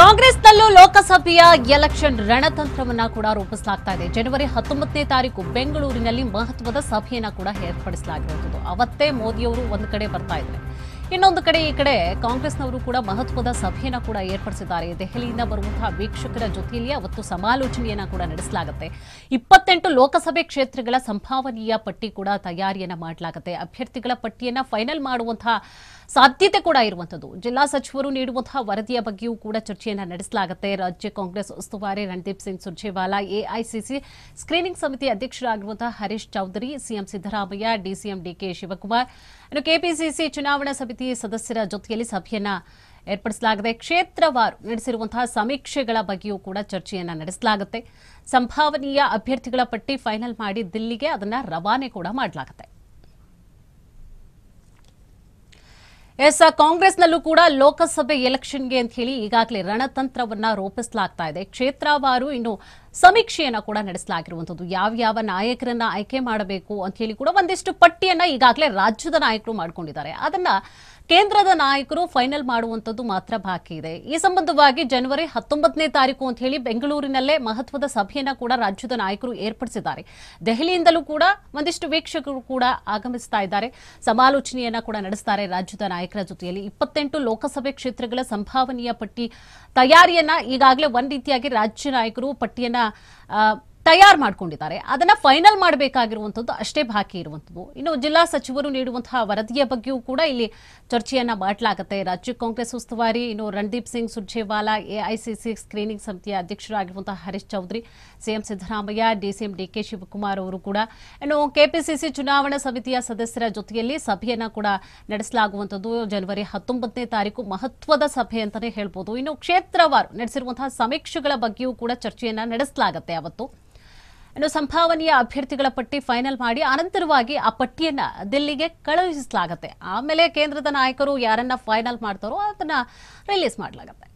ಕಾಂಗ್ರೆಸ್ನಲ್ಲೂ ಲೋಕಸಭೆಯ ಎಲೆಕ್ಷನ್ ರಣತಂತ್ರವನ್ನ ಕೂಡ ರೂಪಿಸಲಾಗ್ತಾ ಇದೆ ಜನವರಿ ಹತ್ತೊಂಬತ್ತನೇ ತಾರೀಕು ಬೆಂಗಳೂರಿನಲ್ಲಿ ಮಹತ್ವದ ಸಭೆಯನ್ನ ಕೂಡ ಏರ್ಪಡಿಸಲಾಗಿರುತ್ತದೆ ಅವತ್ತೇ ಮೋದಿಯವರು ಒಂದು ಕಡೆ ಬರ್ತಾ ಇದ್ದಾರೆ ಇನ್ನೊಂದು ಕಡೆ ಈ ಕಡೆ ಕಾಂಗ್ರೆಸ್ನವರು ಕೂಡ ಮಹತ್ವದ ಸಭೆಯನ್ನು ಕೂಡ ಏರ್ಪಡಿಸಿದ್ದಾರೆ ದೆಹಲಿಯಿಂದ ಬರುವಂತಹ ವೀಕ್ಷಕರ ಜೊತೆಯಲ್ಲಿ ಅವತ್ತು ಸಮಾಲೋಚನೆಯನ್ನು ಕೂಡ ನಡೆಸಲಾಗುತ್ತೆ ಇಪ್ಪತ್ತೆಂಟು ಲೋಕಸಭೆ ಕ್ಷೇತ್ರಗಳ ಸಂಭಾವನೀಯ ಪಟ್ಟಿ ಕೂಡ ತಯಾರಿಯನ್ನು ಮಾಡಲಾಗುತ್ತೆ ಅಭ್ಯರ್ಥಿಗಳ ಪಟ್ಟಿಯನ್ನು ಫೈನಲ್ ಮಾಡುವಂತಹ ಸಾಧ್ಯತೆ ಕೂಡ ಇರುವಂಥದ್ದು ಜಿಲ್ಲಾ ಸಚಿವರು ನೀಡುವಂತಹ ವರದಿಯ ಬಗ್ಗೆಯೂ ಕೂಡ ಚರ್ಚೆಯನ್ನು ನಡೆಸಲಾಗುತ್ತೆ ರಾಜ್ಯ ಕಾಂಗ್ರೆಸ್ ಉಸ್ತುವಾರಿ ರಣದೀಪ್ ಸಿಂಗ್ ಸುರ್ಜೇವಾಲಾ ಎಐಸಿಸಿ ಸ್ಕ್ರೀನಿಂಗ್ ಸಮಿತಿ ಅಧ್ಯಕ್ಷರಾಗಿರುವಂತಹ ಹರೀಶ್ ಚೌಧರಿ ಸಿಎಂ ಸಿದ್ದರಾಮಯ್ಯ ಡಿಸಿಎಂ ಡಿಕೆ ಶಿವಕುಮಾರ್ ಇನ್ನು ಕೆಪಿಸಿಸಿ ಚುನಾವಣಾ ಸಮಿತಿ ಸಮಿತಿ ಸದಸ್ಯರ ಜೊತೆಯಲ್ಲಿ ಸಭೆಯನ್ನ ಏರ್ಪಡಿಸಲಾಗಿದೆ ಕ್ಷೇತ್ರವಾರು ನಡೆಸಿರುವಂತಹ ಸಮೀಕ್ಷೆಗಳ ಬಗ್ಗೆಯೂ ಕೂಡ ಚರ್ಚೆಯನ್ನ ನಡೆಸಲಾಗುತ್ತೆ ಸಂಭಾವನೀಯ ಅಭ್ಯರ್ಥಿಗಳ ಪಟ್ಟಿ ಫೈನಲ್ ಮಾಡಿ ದಿಲ್ಲಿಗೆ ಅದನ್ನ ರವಾನೆ ಕೂಡ ಮಾಡಲಾಗುತ್ತೆ ಎಸ್ ಕಾಂಗ್ರೆಸ್ನಲ್ಲೂ ಕೂಡ ಲೋಕಸಭೆ ಎಲೆಕ್ಷನ್ಗೆ ಅಂತ ಹೇಳಿ ಈಗಾಗಲೇ ರಣತಂತ್ರವನ್ನ ರೂಪಿಸಲಾಗ್ತಾ ಇದೆ ಕ್ಷೇತ್ರವಾರು ಇನ್ನು ಸಮೀಕ್ಷೆಯನ್ನ ಕೂಡ ನಡೆಸಲಾಗಿರುವಂತದ್ದು ಯಾವ ಯಾವ ನಾಯಕರನ್ನ ಆಯ್ಕೆ ಮಾಡಬೇಕು ಅಂತ ಹೇಳಿ ಕೂಡ ಒಂದಿಷ್ಟು ಪಟ್ಟಿಯನ್ನ ಈಗಾಗಲೇ ರಾಜ್ಯದ ನಾಯಕರು ಮಾಡ್ಕೊಂಡಿದ್ದಾರೆ ಅದನ್ನ ಕೇಂದ್ರದ ನಾಯಕರು ಫೈನಲ್ ಮಾಡುವಂಥದ್ದು ಮಾತ್ರ ಬಾಕಿ ಇದೆ ಈ ಸಂಬಂಧವಾಗಿ ಜನವರಿ ಹತ್ತೊಂಬತ್ತನೇ ತಾರೀಕು ಅಂತ ಹೇಳಿ ಬೆಂಗಳೂರಿನಲ್ಲೇ ಮಹತ್ವದ ಸಭೆಯನ್ನು ಕೂಡ ರಾಜ್ಯದ ನಾಯಕರು ಏರ್ಪಡಿಸಿದ್ದಾರೆ ದೆಹಲಿಯಿಂದಲೂ ಕೂಡ ಒಂದಿಷ್ಟು ವೀಕ್ಷಕರು ಕೂಡ ಆಗಮಿಸ್ತಾ ಇದ್ದಾರೆ ಸಮಾಲೋಚನೆಯನ್ನು ಕೂಡ ನಡೆಸ್ತಾರೆ ರಾಜ್ಯದ ನಾಯಕರ ಜೊತೆಯಲ್ಲಿ ಇಪ್ಪತ್ತೆಂಟು ಲೋಕಸಭೆ ಕ್ಷೇತ್ರಗಳ ಸಂಭಾವನೀಯ ಪಟ್ಟಿ ತಯಾರಿಯನ್ನ ಈಗಾಗಲೇ ಒಂದು ರೀತಿಯಾಗಿ ರಾಜ್ಯ ನಾಯಕರು ಪಟ್ಟಿಯನ್ನ ತಯಾರು ಮಾಡ್ಕೊಂಡಿದ್ದಾರೆ ಅದನ್ನು ಫೈನಲ್ ಮಾಡಬೇಕಾಗಿರುವಂಥದ್ದು ಅಷ್ಟೇ ಬಾಕಿ ಇರುವಂಥದ್ದು ಇನ್ನು ಜಿಲ್ಲಾ ಸಚಿವರು ನೀಡುವಂತಹ ವರದಿಯ ಬಗ್ಗೆಯೂ ಕೂಡ ಇಲ್ಲಿ ಚರ್ಚೆಯನ್ನು ಮಾಡಲಾಗುತ್ತೆ ರಾಜ್ಯ ಕಾಂಗ್ರೆಸ್ ಉಸ್ತುವಾರಿ ಇನ್ನು ರಣದೀಪ್ ಸಿಂಗ್ ಸುರ್ಜೇವಾಲಾ ಎಐಸಿಸಿ ಸ್ಕ್ರೀನಿಂಗ್ ಸಮಿತಿಯ ಅಧ್ಯಕ್ಷರಾಗಿರುವಂತಹ ಹರೀಶ್ ಚೌಧರಿ ಸಿಎಂ ಸಿದ್ದರಾಮಯ್ಯ ಡಿಸಿಎಂ ಡಿಕೆ ಶಿವಕುಮಾರ್ ಅವರು ಕೂಡ ಇನ್ನು ಕೆಪಿಸಿಸಿ ಚುನಾವಣಾ ಸಮಿತಿಯ ಸದಸ್ಯರ ಜೊತೆಯಲ್ಲಿ ಸಭೆಯನ್ನು ಕೂಡ ನಡೆಸಲಾಗುವಂಥದ್ದು ಜನವರಿ ಹತ್ತೊಂಬತ್ತನೇ ತಾರೀಕು ಮಹತ್ವದ ಸಭೆ ಅಂತಲೇ ಹೇಳ್ಬೋದು ಇನ್ನು ಕ್ಷೇತ್ರವಾರು ನಡೆಸಿರುವಂತಹ ಸಮೀಕ್ಷೆಗಳ ಬಗ್ಗೆಯೂ ಕೂಡ ಚರ್ಚೆಯನ್ನು ನಡೆಸಲಾಗುತ್ತೆ ಅವತ್ತು ಇನ್ನು ಸಂಭಾವನೀಯ ಅಭ್ಯರ್ಥಿಗಳ ಪಟ್ಟಿ ಫೈನಲ್ ಮಾಡಿ ಅನಂತರವಾಗಿ ಆ ಪಟ್ಟಿಯನ್ನ ದಿಲ್ಲಿಗೆ ಕಳುಹಿಸಲಾಗುತ್ತೆ ಆಮೇಲೆ ಕೇಂದ್ರದ ನಾಯಕರು ಯಾರನ್ನ ಫೈನಲ್ ಮಾಡ್ತಾರೋ ಅದನ್ನ ರಿಲೀಸ್ ಮಾಡಲಾಗುತ್ತೆ